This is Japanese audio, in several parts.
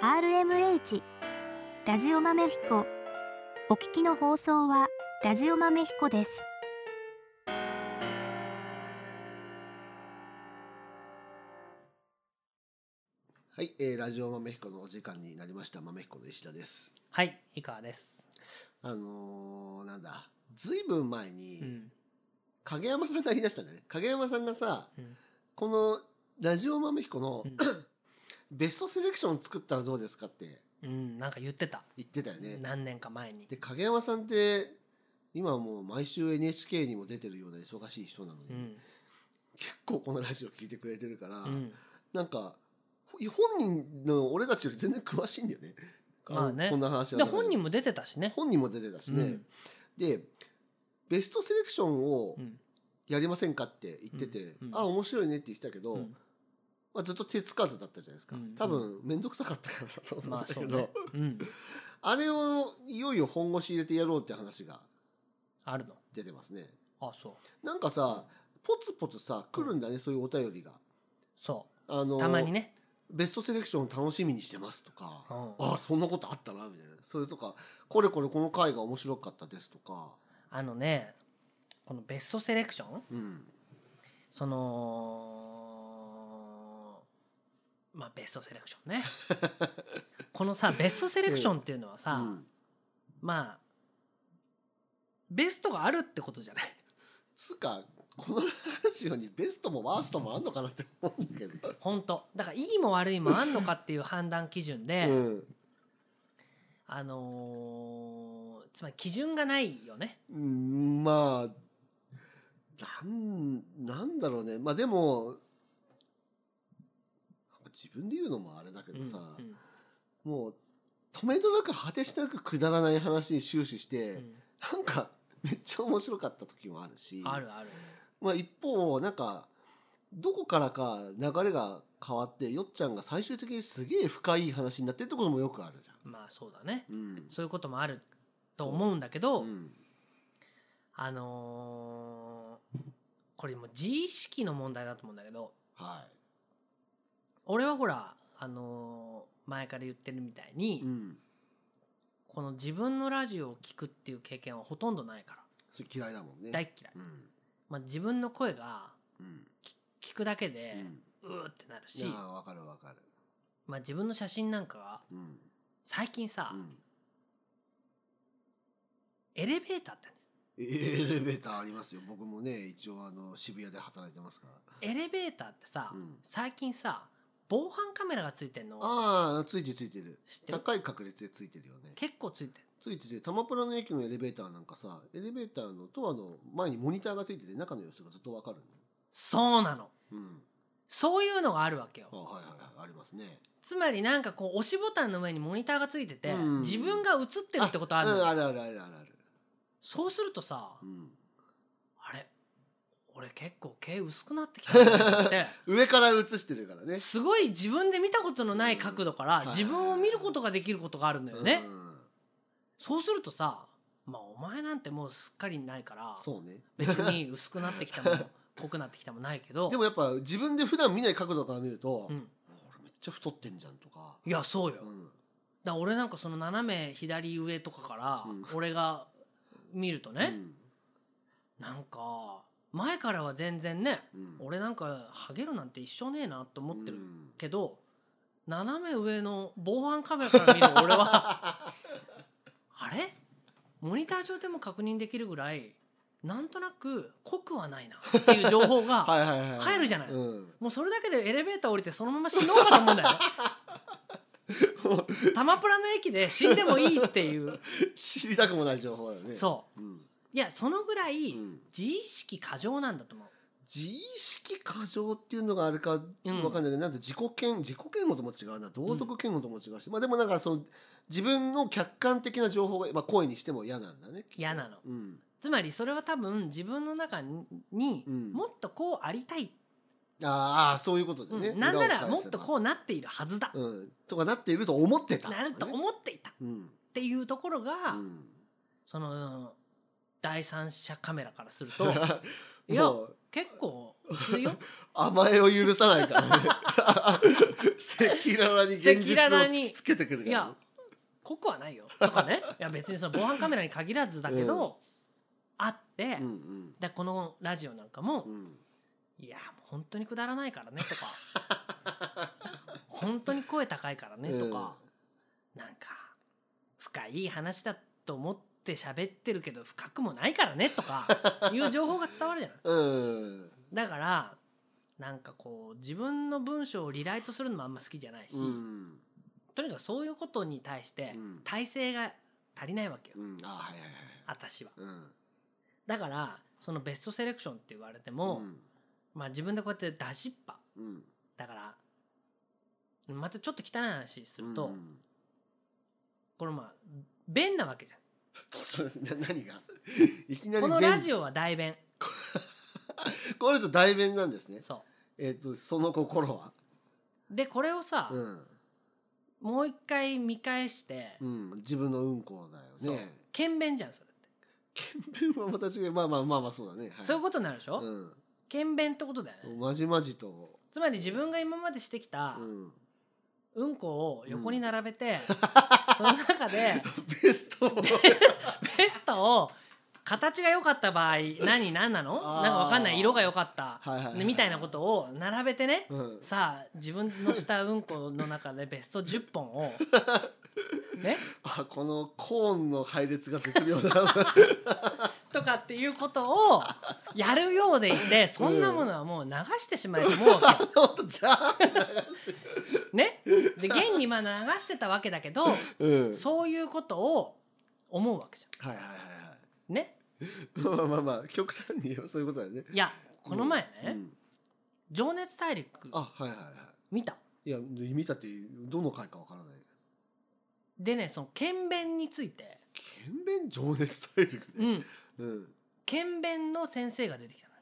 RMH ラジオ豆彦お聞きの放送はラジオ豆彦ですはい、えー、ラジオ豆彦のお時間になりました豆彦の石田ですはい井川ですあのー、なんだずいぶん前に、うん、影山さんが言い出したんだね影山さんがさ、うん、このラジオ豆彦の、うん ベストセレクション作ったらどうですかってうんなんか言ってた言ってたよね何年か前にで影山さんって今もう毎週 NHK にも出てるような忙しい人なのに、うん、結構このラジオ聞いてくれてるから、うん、なんか本人の俺たちより全然詳しいんだよね。まあね、こんな話はで本人も出てたしね本人も出てたしね、うん、でベストセレクションをやりませんかって言ってて、うん、あ面白いねって言ってたけど、うん、ずっと手つかずだったじゃないですか、うんうん、多分面倒くさかったからだと思うんすけど、まあねうん、あれをいよいよ本腰入れてやろうって話が出てますねあそうなんかさ、うポツポツさ来るんだね、うん、そういうお便りがそうあのたまにねベストセレクション楽しみにしてますとか、ああそんなことあったなみたいなそれとかこれこれこの回が面白かったですとかあのねこのベストセレクション、うん、そのまあ、ベストセレクションね このさベストセレクションっていうのはさ、うん、まあベストがあるってことじゃないつかこのラジオにベストもワーストもあんのかなって思うんだけど本当だからいいも悪いもあんのかっていう判断基準で、うん、あのー、つまり基準がないよね、うん、まあなんなんだろうねまあでも自分で言うのもあれだけどさ、うんうん、もう止めどなく果てしなくくだらない話に終始して、うん、なんかめっちゃ面白かった時もあるしあるある、まあ、一方なんかどこからか流れが変わってよっちゃんが最終的にすげえ深い話になってるところもよくあるじゃん。まあそうだね、うん、そういうこともあると思うんだけど、うん、あのー、これも自意識の問題だと思うんだけど、はい、俺はほら、あのー前から言ってるみたいに、うんこの自分のラジオを聞くっていう経験はほとんどないから。それ嫌いだもんね大っ嫌い。うんまあ自分の声がうん聞くだけで、うーってなるし、やわかるわかるまあ自分の写真なんかは、うん最近さ、んエレベーターってあエレベーターありますよ僕もね一応あの渋谷で働いてますからエレベーターってさ、最近さ防犯カメラがついてんのああついてついてるてる高い確率でついてるよね結構ついてるついてて玉プラの駅のエレベーターなんかさエレベーターのとあの前にモニターがついてて中の様子がずっとわかるそうなの、うん、そういうのがあるわけよあはいはいはいありますねつまりなんかこう押しボタンの上にモニターがついてて、うん、自分が映ってるってことあるあ,、うん、あるあるあるあるあるそうするとさ、うん、俺結構毛薄くなってきたなって 上から映してるからねすごい自分で見たことのない角度から自分を見ることができることがあるんだよね、うん、そうするとさまあお前なんてもうすっかりないからそうね別に薄くなってきたも 濃くなってきたもないけどでもやっぱ自分で普段見ない角度から見ると、うん、俺めっちゃ太ってんじゃんとかいやそうよ、うん、だ俺なんかその斜め左上とかから俺が見るとね、うん、なんか前からは全然ね、俺なんかハゲるなんて一緒ねえなと思ってるけど、斜め上の防犯カメラから見る俺は あれモニター上でも確認できるぐらいなんとなく濃くはないなっていう情報が 入るじゃないい、もうそれだけでエレベーター降りてそのまま死のうかと思うんだよタマ プラの駅で死んでもいいっていう知りたくもない情報だよねそう、うん、いやそのぐらい自意識過剰なんだと思う、自意識過剰っていうのがあるかわかんないけど、なんと自己嫌自己嫌悪とも違うな同族嫌悪とも違うし、まあでもなんかその自分の客観的な情報が、まあ、声にしても嫌なんだね嫌なのうんつまりそれは多分自分の中にもっとこうありたい、ああそういうことでね、うん、なんならもっとこうなっているはずだ、うん、とかなっていると思ってた、なると思っていたうんっていうところが、うんその第三者カメラからすると いや結構薄いよ 甘えを許さないからね 赤裸々に現実を突きつけてくるから、ね、濃くはないよとかねいや別にその防犯カメラに限らずだけど、うん、あって、うんうん、でこのラジオなんかも、うん、いやもう本当にくだらないからねとか本当に声高いからねとか、うん、なんか深い話だと思ってって喋ってるけど深くもないからねとか いう情報が伝わるじゃない。うんだからなんかこう自分の文章をリライトするのもあんま好きじゃないし、うん、とにかくそういうことに対して体制が足りないわけよ、うん、あはいはいはい、私は、うん、だからそのベストセレクションって言われても、まあ自分でこうやって出しっぱ、だからまたちょっと汚い話すると、これまあ便なわけじゃん ちょっとな何が いきなりこのラジオは代弁 これと代弁なんですねそえっ、とその心はでこれをさ、うん、もう一回見返してうん、自分のうんこだそうよね検便じゃんそれって、検便はまた違うまあまあまあまあそうだね、はい、そういうことになるでしょ、うん検便ってことだよねまじまじと、つまり自分が今までしてきたうん、うんこを横に並べて、その中でベストをベストを形が良かった場合何何なのなんか分かんない色が良かった、みたいなことを並べてね、うん、さあ自分のしたうんこの中でベスト10本をね あこのコーンの配列が絶妙だ とかっていうことをやるようでいてそんなものはもう流してしまえと思うわけ。う ん、ねで現にまあ流してたわけだけど、うんそういうことを思うわけじゃはいはいはいはい、ねまあまあまあ極端に言えばそういうことだよねいやこの前ね、うん情熱大陸あはいはいは見たいや見たってどの回かわからないでねその検便について剣弁情熱大陸うんうん、検便の先生が出てきたの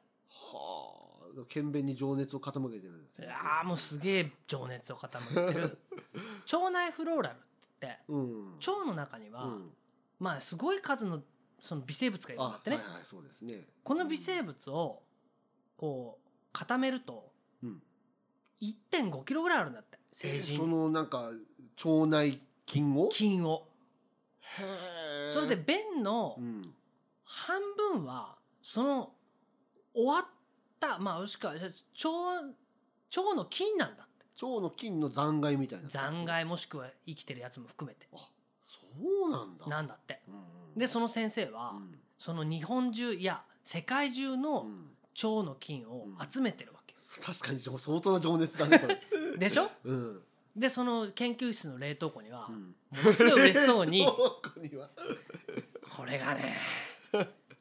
は勤勉に情熱を傾けてるんですいやーもうすげえ情熱を傾けてる腸 内フローラルってって、うん、腸の中には、うん、まあすごい数のその微生物がいるんだってねはいはい、ねこの微生物をこう固めると、うん、1.5キロぐらいあるんだって成人、えー、そのなんか腸内菌を菌をへえそれで便の半分はその終わったまあ牛川腸腸の菌なんだって腸の菌の残骸みたいな残骸もしくは生きてるやつも含めてあそうなんだなんだって、でその先生は、うん、その日本中いや世界中の腸の菌を集めてるわけ、うん、確かに相当な情熱だねそれ でしょ、うん、でその研究室の冷凍庫には、うん、ものすごい嬉しそうに これがね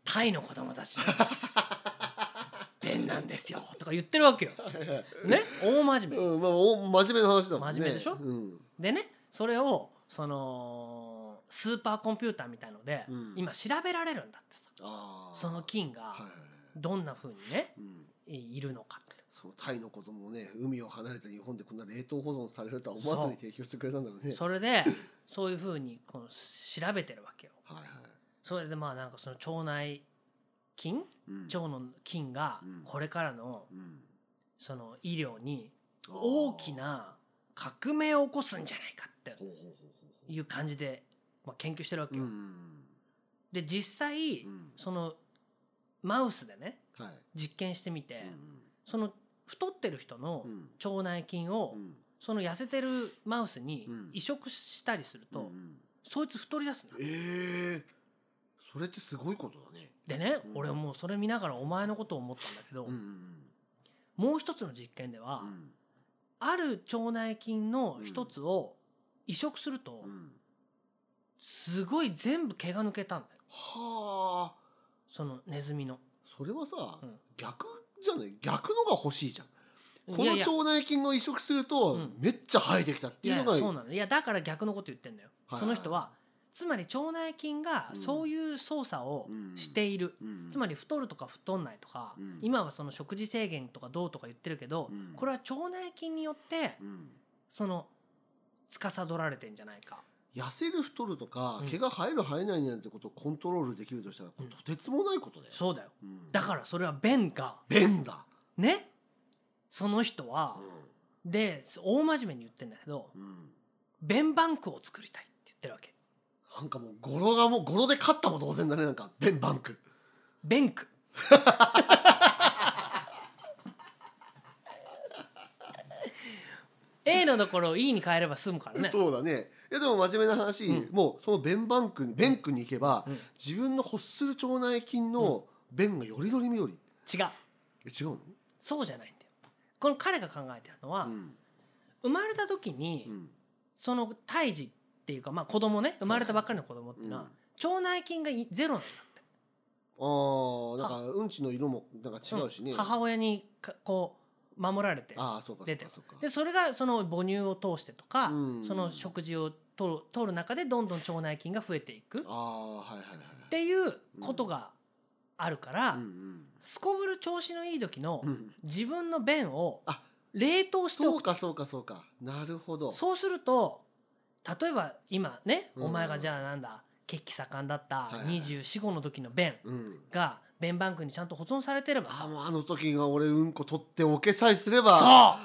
タイの子供たち 点なんですよ」とか言ってるわけよ。ね大真面目。うんまあ、真面目な話だもんね。真面目でしょ、うん、でねそれをそのスーパーコンピューターみたいので、うん、今調べられるんだってさその菌がどんなふうにね、はい、いるのかって。そタイの子供もね海を離れた日本でこんな冷凍保存されるとは思わずに提供してくれたんだろうねそれでそういうふうにこの調べてるわけよ、はいはい、それでまあなんかその腸内菌、腸の菌がこれからの、その医療に大きな革命を起こすんじゃないかっていう感じで、まあ、研究してるわけよ。で実際、そのマウスでね、実験してみて、その太ってる人の腸内菌を、その痩せてるマウスに移植したりすると、そいつ太り出すの。えーそれってすごいことだね。でね、うん、俺もうそれ見ながらお前のことを思ったんだけど、うんうん、もう一つの実験では、うん、ある腸内菌の一つを移植すると、うん、すごい全部毛が抜けたんだよ。はあ。そのネズミの。それはさ、逆じゃない逆のが欲しいじゃん。この腸内菌を移植するとめっちゃ生えてきたっていうのがいやいやそうなのいやだから逆のこと言ってんだよ、はいはい、その人はつまり腸内菌がそういう操作をしている、つまり太るとか太んないとか、今はその食事制限とかどうとか言ってるけど、これは腸内菌によって、その司られてんじゃないか。痩せる太るとか、毛が生える生えないなんてことをコントロールできるとしたら、とてつもないことだよ、そうだよ、だからそれは便が便だねその人は、で大真面目に言ってんだけど、便バンクを作りたいって言ってるわけなんかもう語呂がもう語呂で勝ったも同然だねなんかベンバンクベンク A のところを E に変えれば済むからねそうだねえでも真面目な話、うんもうそのベンバンクベンクに行けば、うん自分の欲する腸内菌の便がよりどりより。違うえ違うの、そうじゃないんだよこの彼が考えてるのは、うん生まれた時に、うんその胎児っっていうか、まあ、子供ね生まれたばっかりの子供っていうのは、腸内菌がゼロなんだってああんかうんちの色もなんか違うしね、うん、母親にこう守られて出てでそれがその母乳を通してとか、うん、その食事をとるる中でどんどん腸内菌が増えていくっていうことがあるから、すこぶる調子のいい時の自分の便を冷凍しておく、うん、そうかそうかそうかなるほどそうすると例えば今ねお前がじゃあなんだ血気盛んだった245の時の便が便バンクにちゃんと保存されてればあもうあの時が俺うんこ取っておけさえすれば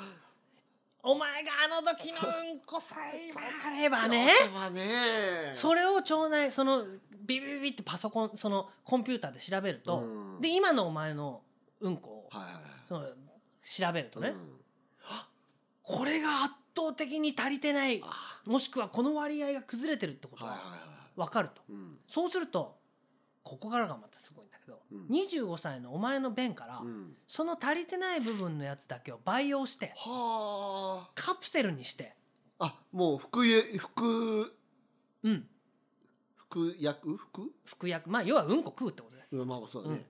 そうお前があの時のうんこさえあればねそれを腸内そのビビビビってパソコンそのコンピューターで調べると、で今のお前のうんこを、その調べるとね、これがあっ倒的に足りてないもしくはこの割合が崩れてるってことが分かると、そうするとここからがまたすごいんだけど、うん、25歳のお前の便から、その足りてない部分のやつだけを培養してカプセルにしてあもう服服うん服薬服服薬まあ要はうんこ食うってことうん、まあそうだね、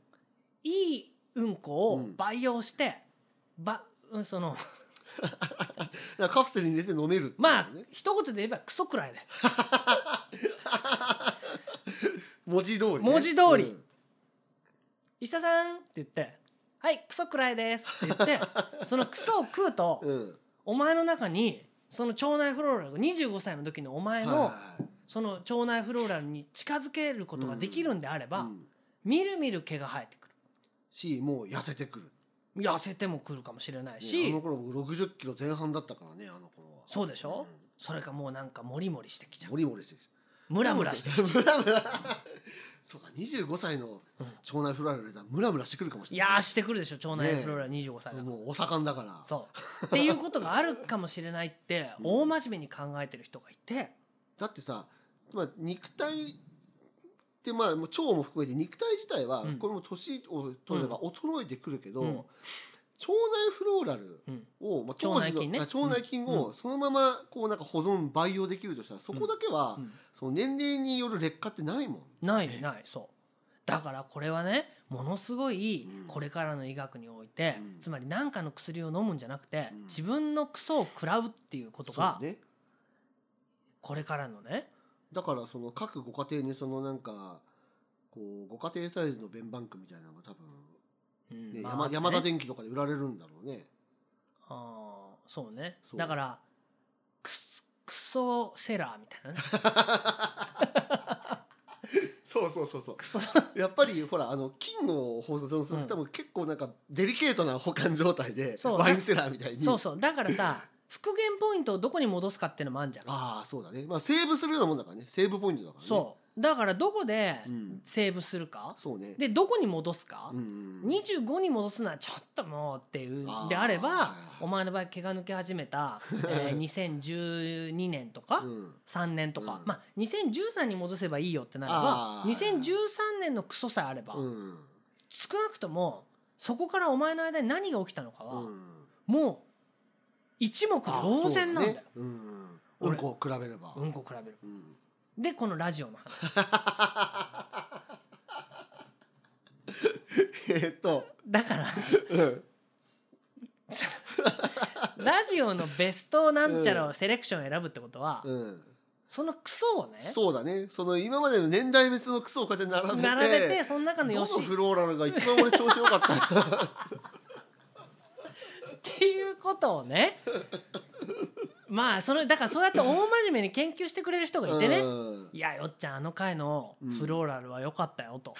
いいうんこを培養して、ばその カプセルに入れて飲めるね、まあ一言で言えばクソくらいね 文字通りね、文字通りうん石田さんって言って「はいクソくらいです」って言って そのクソを食うと、うんお前の中にその腸内フローラル25歳の時のお前の、その腸内フローラルに近づけることができるんであれば、うんみるみる毛が生えてくるしもう痩せてくる痩せてもくるかもしれないし、ね、あの頃僕60キロ前半だったからねあの頃はそうでしょ、うん、それかもうなんかモリモリしてきちゃうモリモリしてきちゃうムラムラしてきちゃうそうか25歳の腸内フローラルでムラムラしてくるかもしれない、いやしてくるでしょ腸内フローラル25歳だね、もうお盛んだからそうっていうことがあるかもしれないって 大真面目に考えてる人がいて、だってさ、まあ、肉体でまあ、もう腸も含めて肉体自体は、これも年を取れば衰えてくるけど、うん腸内フローラルうんを、まあ、腸内菌ね腸内菌をそのままこうなんか保存培養できるとしたらそこだけは、その年齢による劣化ってないもん。ないないそうだからこれはねものすごいこれからの医学において、うんつまり何かの薬を飲むんじゃなくて、うん自分のクソを食らうっていうことが、これからのねだからその各ご家庭にそのなんかこうご家庭サイズの弁バンクみたいなのが多分、ねうん山山田電機とかで売られるんだろうね。ああそうねそうだからクスクソセラーみたいなね そうそうそうそうクソやっぱりほらあの金を包装すると多分結構なんかデリケートな保管状態でそうワインセラーみたいにそうそうだからさ復元ポイントをどこに戻すかっていうのもあるじゃんああそうだねまあセーブするようなもんだからねセーブポイントだからねそうだからどこでセーブするか、そうねでどこに戻すか、うんうん25に戻すのはちょっともうっていうあであればお前の場合毛が抜け始めた、えー2012年とか、うん3年とか、うんまあ2013に戻せばいいよってなればあー2013年のクソさえあれば、うん少なくともそこからお前の間に何が起きたのかは、うんもう一目瞭然なんだよ、ねうん、うんこ比べればうんこ比べる、うん、でこのラジオの話 えっとだからうん、ラジオのベストなんちゃらをセレクション選ぶってことは、うん、そのクソをねそうだねその今までの年代別のクソをこうやって並べて並べてその中のよしどのフローラルが一番俺調子よかったていうことをね まあそれだからそうやって大真面目に研究してくれる人がいてね「いやよっちゃんあの回のフローラルは良かったよ」と。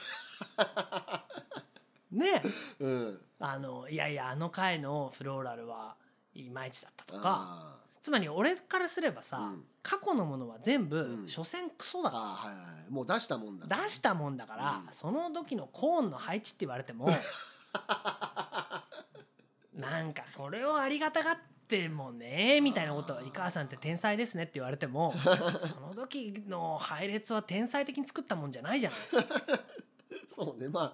ね、うん、あのいやいやあの回のフローラルはいまいちだったとかつまり俺からすればさ、うん、過去のものは全部、うん、所詮クソだから、はいはい、もう出したもんだ、出したもんだから、その時のコーンの配置って言われても なんかそれをありがたがってもねみたいなこと「井川さんって天才ですね」って言われても その時の配列は天才的に作ったもんじゃないじゃない そうねまあ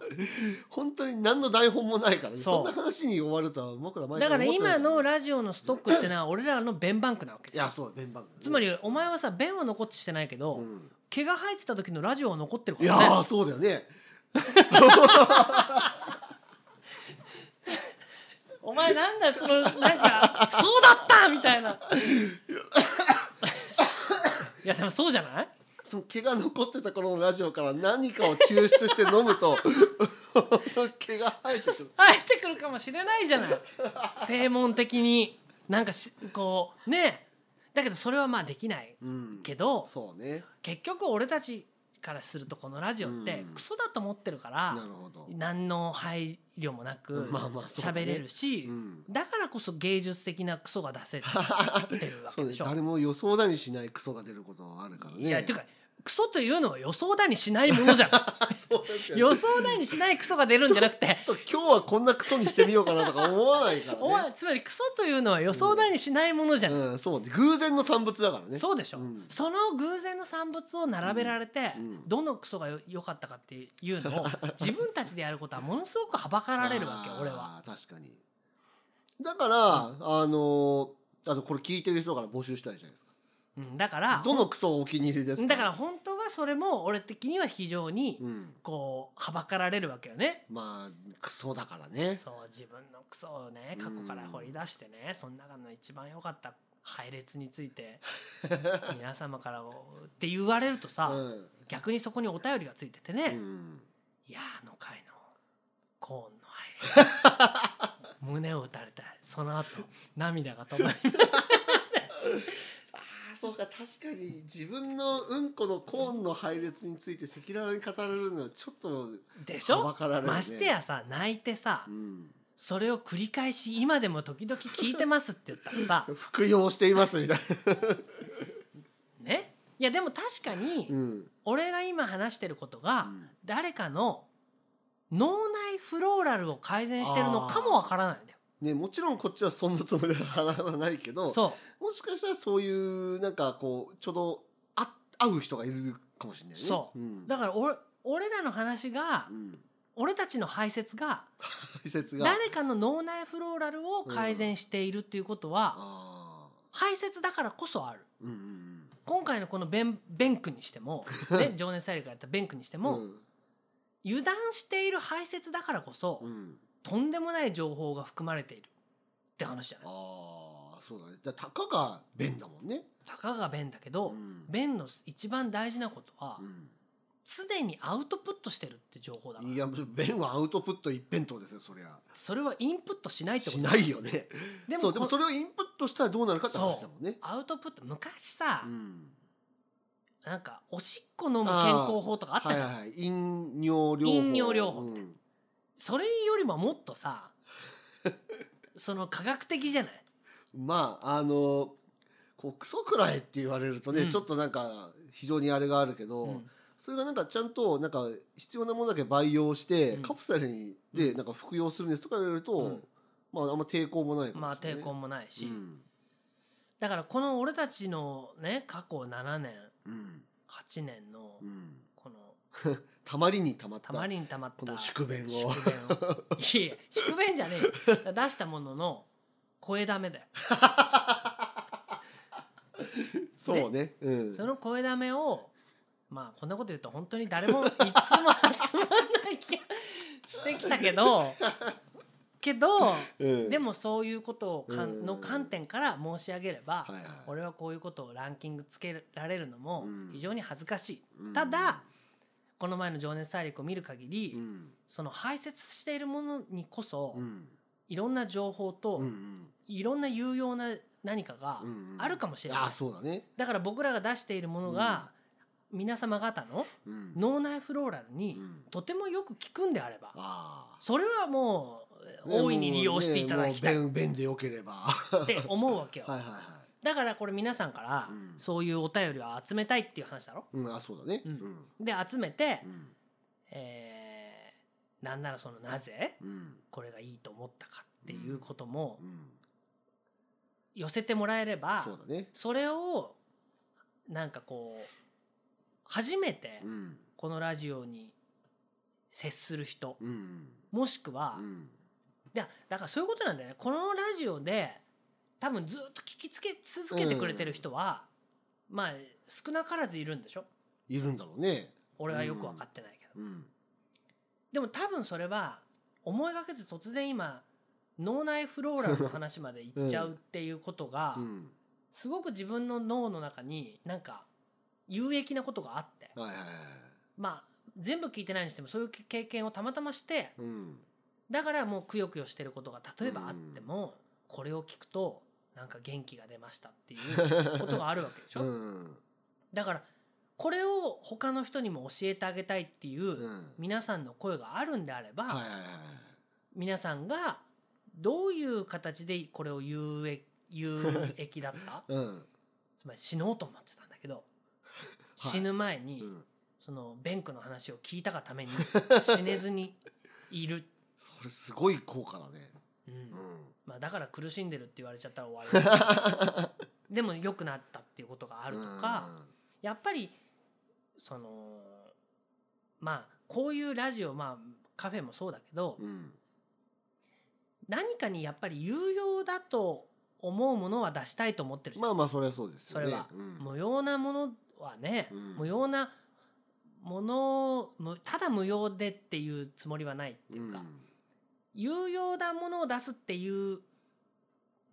本当に何の台本もないから、ね、そんな話に終わるとは僕ら前だから今のラジオのストックってのは俺らの弁バンクなわけいやそう弁バンク、ね、つまりお前はさ弁は残ってしてないけど、うん、毛が生えてた時のラジオは残ってるから、ね、いやそうだよね お前なんだそのなんかそうだったみたいないやでもそうじゃないその毛が残ってた頃のラジオから何かを抽出して飲むと 毛が生えてくる生えてくるかもしれないじゃない正門的になんかしこうねだけどそれはまあできないけど、うん、そうね、結局俺たちからするとこのラジオってクソだと思ってるから、何の配慮もなく 喋れるし、だからこそ芸術的なクソが出せるわけでしょ。誰も予想だにしないクソが出ることはあるからね。いやていうかクソというのは予想だにしないものじゃん 予想だにしないクソが出るんじゃなくて今日はこんなクソにしてみようかなとか思わないからね つまりクソというのは予想だにしないものじゃん、うんうん、そう偶然の産物だからねそうでしょ、うん、その偶然の産物を並べられて、うん、どのクソが良かったかっていうのを 自分たちでやることはものすごくはばかられるわけ俺は確かにだから、あのあとこれ聞いてる人から募集したいじゃないですかうん、だからどのクソお気に入りですだから本当はそれも俺的には非常にこうはばかられるわけよね、うん、まあクソだからねそう自分のクソをね過去から掘り出してね、うん、その中の一番良かった配列について 皆様からって言われるとさ、うん、逆にそこにお便りがついててね、いやあの回のコーンの配列 胸を打たれたその後涙が止まりましたそうか確かに自分のうんこのコーンの配列について赤裸々に語られるのはちょっとでしょ、ね、ましてやさ泣いてさ、うん、それを繰り返し今でも時々聞いてますって言ったらさ 服用していますみたいな ねいやでも確かに、俺が今話してることが、誰かの脳内フローラルを改善してるのかもわからないんだよね、もちろんこっちはそんなつもりは話はないけどそうもしかしたらそういうなんかこうちょうどあ会う人がいるかもしれないねそう、うんだから俺俺らの話が、うん俺たちの排泄が排泄が誰かの脳内フローラルを改善しているっていうことは、あ排泄だからこそあるうんうん今回のこのベンベンクにしても、ね、情熱大陸がやったベンクにしてうんも、油断している排泄だからこそ、うんとんでもない情報が含まれているって話じゃないああそうだねだたかが便だもんねたかが便だけど、うん、弁の一番大事なことは、すで、うん、にアウトプットしてるって情報だからいや便はアウトプット一辺倒ですよそりゃそれはインプットしないってことしないよねでもでもそれをインプットしたらどうなるかって話だもんねアウトプット昔さ、うん、なんかおしっこ飲む健康法とかあったじゃん、はいはい、飲尿療法飲尿療法みたいな、うんそれよりももっとさ その科学的じゃないまああのこうクソくらいって言われるとね、うんちょっとなんか非常にあれがあるけど、うんそれがなんかちゃんとなんか必要なものだけ培養してうんカプセルにでなんか服用するんですとか言われると、うんまああんま抵抗もないかまもあしれない、抵抗もないし、うんだからこの俺たちのね過去7年うん8年のうんこの たまりにたまったたまりにたまったこの宿便を宿便をいや宿便じゃねえ 出したものの声だめだよそうね、うん、その声だめをまあこんなこと言うと本当に誰もいつも集まらない気がしてきたけど けど、うん、でもそういうことをかん、の観点から申し上げれば、はいはい、俺はこういうことをランキングつけられるのも非常に恥ずかしい。ただ、この前の「情熱大陸」を見る限り、うん、その排泄しているものにこそ、うん、いろんな情報と、うんうん、いろんな有用な何かがあるかもしれない、うんうんだね、だから僕らが出しているものが、皆様方の脳内フローラルにとてもよく効くんであれば、それはもう大いに利用していただきたい。ね、便でよければって思うわけよ。はいはいはいだからこれ皆さんからそういうお便りを集めたいっていう話だろ、うん、あそうだね、うん、で集めて、うん、えー、なんならそのなぜこれがいいと思ったかっていうことも寄せてもらえれば、それをなんかこう初めてこのラジオに接する人、もしくは、だからそういうことなんだよねこのラジオで多分ずっと聞きつけ続けてくれてる人は、うん、まあ少なからずいるんでしょいるんだろうね俺はよく分かってないけど、うんうん、でも多分それは思いがけず突然今脳内フローラルの話までいっちゃうっていうことが、すごく自分の脳の中になんか有益なことがあって、まあ全部聞いてないにしてもそういう経験をたまたまして、だからもうくよくよしてることが例えばあっても、これを聞くとなんか元気が出ましたっていうことがあるわけでしょ、うん、だからこれを他の人にも教えてあげたいっていう皆さんの声があるんであれば、皆さんがどういう形でこれを有益有益だった、うん、つまり死のうと思ってたんだけど、はい、死ぬ前に、そのベンクの話を聞いたがために 死ねずにいるそれすごい効果だねうん、まあ、だから苦しんでるって言われちゃったら終わり でも良くなったっていうことがあるとか、やっぱりそのまあこういうラジオまあカフェもそうだけど、うん、何かにやっぱり有用だと思うものは出したいと思ってるまあまあそれはそうです、ね、それは、うん、無用なものはね、うん、無用なものただ無用でっていうつもりはないっていうか、有用なものを出すっていう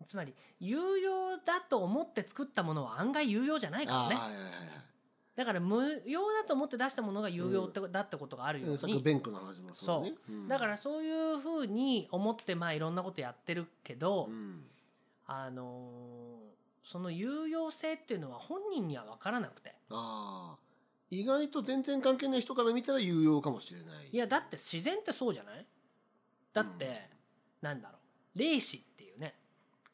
つまり有用だと思って作ったものは案外有用じゃないからね。だから無用だと思って出したものが有用って、だってことがあるように、そうだからそういうふうに思ってまあいろんなことやってるけど、あのその有用性っていうのは本人には分からなくてあ意外と全然関係ない人から見たら有用かもしれないいやだって自然ってそうじゃないだって、なんだろう霊視っていうね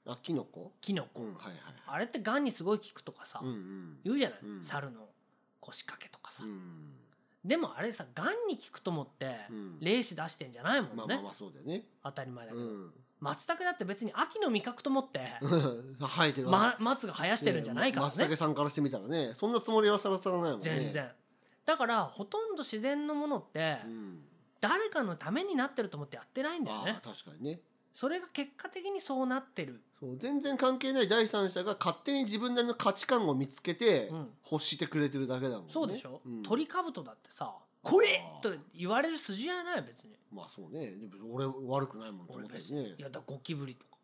あキノコキノコ、うんはいはいあれってがんにすごい効くとかさ、うんうん、言うじゃない、うん、猿の腰掛けとかさ、うん、でもあれさがんに効くと思って、霊視出してんじゃないもんねまあまあまあそうだよね、当たり前だけど、松茸だって別に秋の味覚と思って 生えてる、ま、松が生やしてるんじゃないからねね松茸さんからしてみたらねそんなつもりはさらさらないもんね全然だからほとんど自然のものって、うん誰かのためになってると思ってやってないんだよね。確かにねそれが結果的にそうなってるそう全然関係ない第三者が勝手に自分なりの価値観を見つけてうん欲してくれてるだけだもんねそうでしょ、うん鳥かぶだってさ「これ。と言われる筋合いないよ別にまあそうねでも俺悪くないもんと思っ別にねいやだゴキブリとか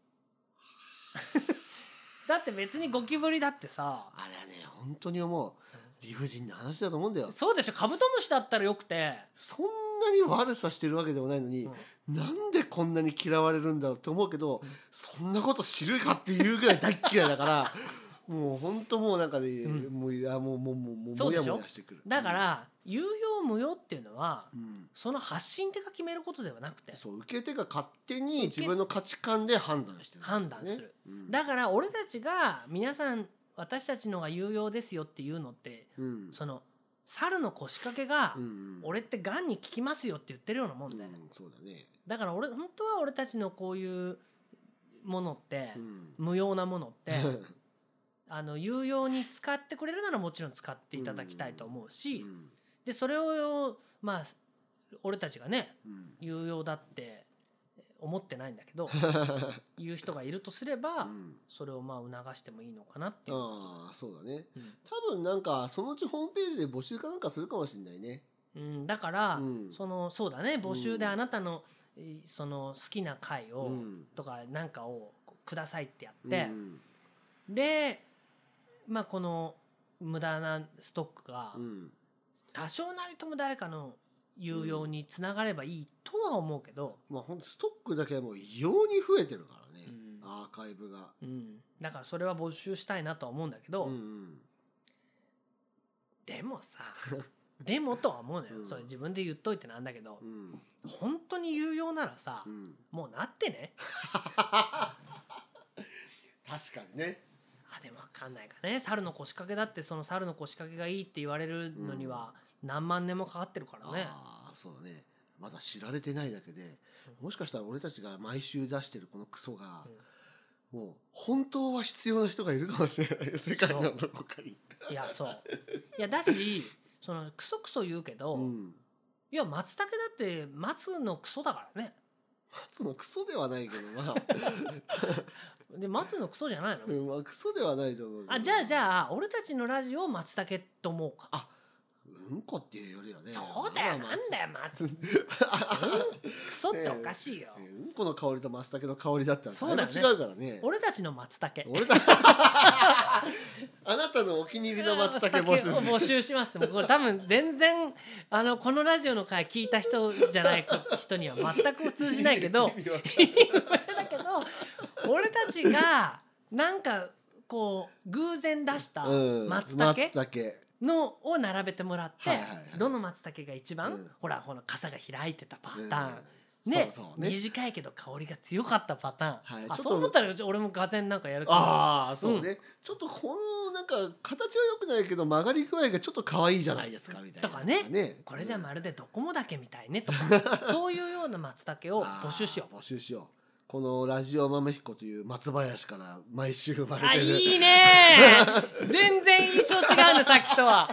だって別にゴキブリだってさあれはね本当に思う理不尽な話だと思うんだよそうでしょカブトムシだったらよくてそんななに悪さしてるわけでもないのに、うん、なんでこんなに嫌われるんだろうって思うけど、うん、そんなこと知るかっていうぐらい大っ嫌いだから もう本当もうなんかね、うん、もういやもうもうもうもうもやもやしてくるだから、有用無用っていうのは、うん、その発信手が決めることではなくてそう受け手が勝手に自分の価値観で判断してる、ね、判断する、だから俺たちが皆さん私たちのが有用ですよっていうのって、その「猿の腰掛けが、俺ってがんに効きますよって言ってるようなもんで、うん、そうだねだから俺本当は俺たちのこういうものって、うん、無用なものって あの有用に使ってくれるならもちろん使っていただきたいと思うし、うん、でそれをまあ俺たちがね、有用だって思ってないんだけど 言う人がいるとすれば、うん、それをまあ促してもいいのかなっていうああそうだね、うん、多分なんかそのうちホームページで募集かなんかするかもしれないね、うん、だから、そのそうだね募集であなたの、その好きな回を、とかなんかをくださいってやって、でまあこの無駄なストックが、多少なりとも誰かの有用につながればいいとは思うけど、まあ本当ストックだけはもう異様に増えてるからね、うんアーカイブが、うん、だからそれは募集したいなとは思うんだけど、うんうん、でもさ でもとは思うのよ、うんそれ自分で言っといてなんだけどうん本当に有用ならさ、うん、もうなってね 確かにねあでも分かんないかね猿の腰掛けだってその猿の腰掛けがいいって言われるのには、何万年もかかってるからねああそうだねまだ知られてないだけで、もしかしたら俺たちが毎週出してるこのクソが、うん、もう本当は必要な人がいるかもしれない世界のどこかに。いやそういやだし そのクソクソ言うけど、うん、いや松茸だって松のクソだからね。松のクソではないけどまあ で松のクソじゃないの、うん、まあ、クソではないと思うあじゃあじゃあ俺たちのラジオを松茸と思うかあうんこっていうよりはねそうだよなんだよまず、うん、クソっておかしいよ、えーえー、うんこの香りと松茸の香りだったらそうだ、ね、違うからね俺たちの松茸俺たあなたのお気に入りの松茸募集募集しますってこれ多分全然あのこのラジオの回聞いた人じゃない人には全く通じないけどだ けど俺たちがなんかこう偶然出した松茸,、うん、松茸のを並べてもらって、はいはいはい、どの松茸が一番、うん、ほらこの傘が開いてたパターン、うん、ねそうね短いけど香りが強かったパターン、はい、あそう思ったら俺もがぜなんかやるああそうね、うん、ちょっとこのなんか形は良くないけど曲がり具合がちょっと可愛いじゃないですかみたいなとかね、ね、これじゃまるでどこもだけみたいねとか そういうような松茸を募集しよう募集しようこのラジオ豆彦という松林から毎週生まれてるあいいね全然印象違うんださっきとは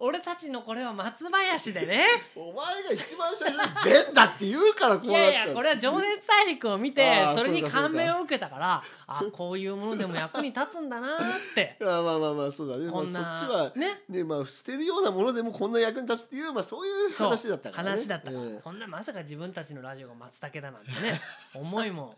俺たちのこれは松林でねお前が一番最初に「弁だ」って言うからこうなっちゃういやいやこれは「情熱大陸」を見てそれに感銘を受けたからあこういうものでも役に立つんだなって まあまあまあまあそうだねこんな、まあ、そっちはねね、まあ、捨てるようなものでもこんな役に立つっていう、まあ、そういう話だったから、ね、話だったから、そんなまさか自分たちのラジオが松茸だなんてね思いも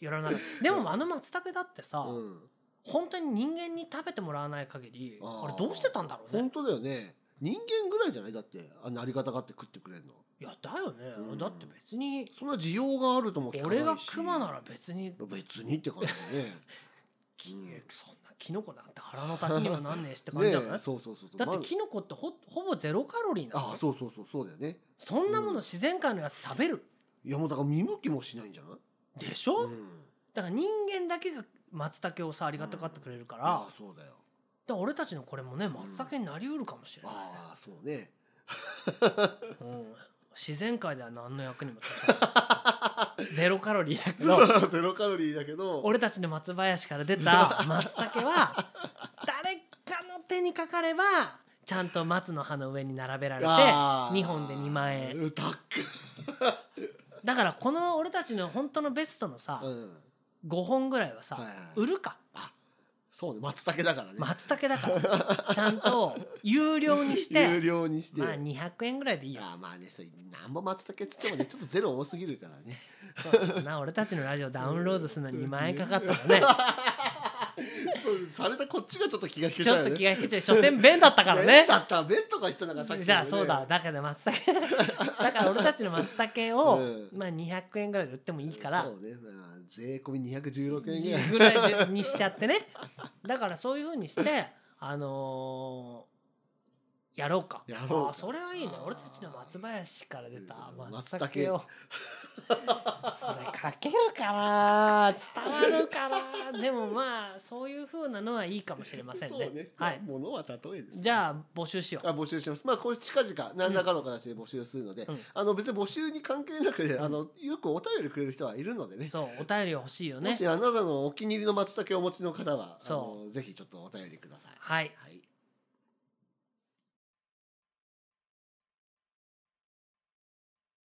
よらないでもあの松茸だってさ、うん本当に人間に食べてもらわない限りあれどうしてたんだろうね本当だよね人間ぐらいじゃないだってあんなありがたがって食ってくれるのいやだよね、うんだって別にそんな需要があるとも聞かないし俺がクマなら別に別にって感じでね きうんそんなキノコなんて腹の足しにもなんねえしって感じじゃない、そうそうそうそうだってキノコってほほぼゼロカロリーなのあそうそうそうそうだよねそんなもの自然界のやつ食べる、いやもうだから見向きもしないんじゃないでしょ、うんだから人間だけが松茸をさありがたかってくれるから、うん、そうだよだ俺たちのこれもね松茸になりうるかもしれない、ね、ああそうね、うん、自然界では何の役にも立たない ゼロカロリーだけど ゼロカロリーだけど俺たちの松林から出た松茸は誰かの手にかかればちゃんと松の葉の上に並べられて2本で2万円だからこの俺たちの本当のベストのさ、うん5本ぐらいはさ、はいはい売るかそうね松茸だからね松茸だから ちゃんと有料にして有料にして、まあ200円ぐらいでいいよあまあねそれなんぼ松茸っつってもねちょっとゼロ多すぎるからねそうな俺たちのラジオダウンロードするのに2万円かかったらね そうされたこっちがちょっと気が引けちちゃうょっと気が引けちゃう所詮弁だったからね 弁だったら弁とかしてたからさっきねじゃあそうだだから松茸だから俺たちの松茸を、うんまあ200円ぐらいで売ってもいいからそうねまあ税込み216円ぐらいぐらいにしちゃってねだからそういうふうにしてあのやろうかやろうかあそれはいいね俺たちの松林から出た松茸を それかけるかな伝わるかなでもまあそういうふうなのはいいかもしれませんね。ねはい、ものは例えです、ね、じゃあ募集しよう。あ募集します。まあこれ近々何らかの形で募集するので、うん、あの別に募集に関係なく、あのよくお便りくれる人はいるのでね。うん、そうお便り欲しいよね。もしあなたのお気に入りの松茸をお持ちの方はそうぜひちょっとお便りください。はい、はい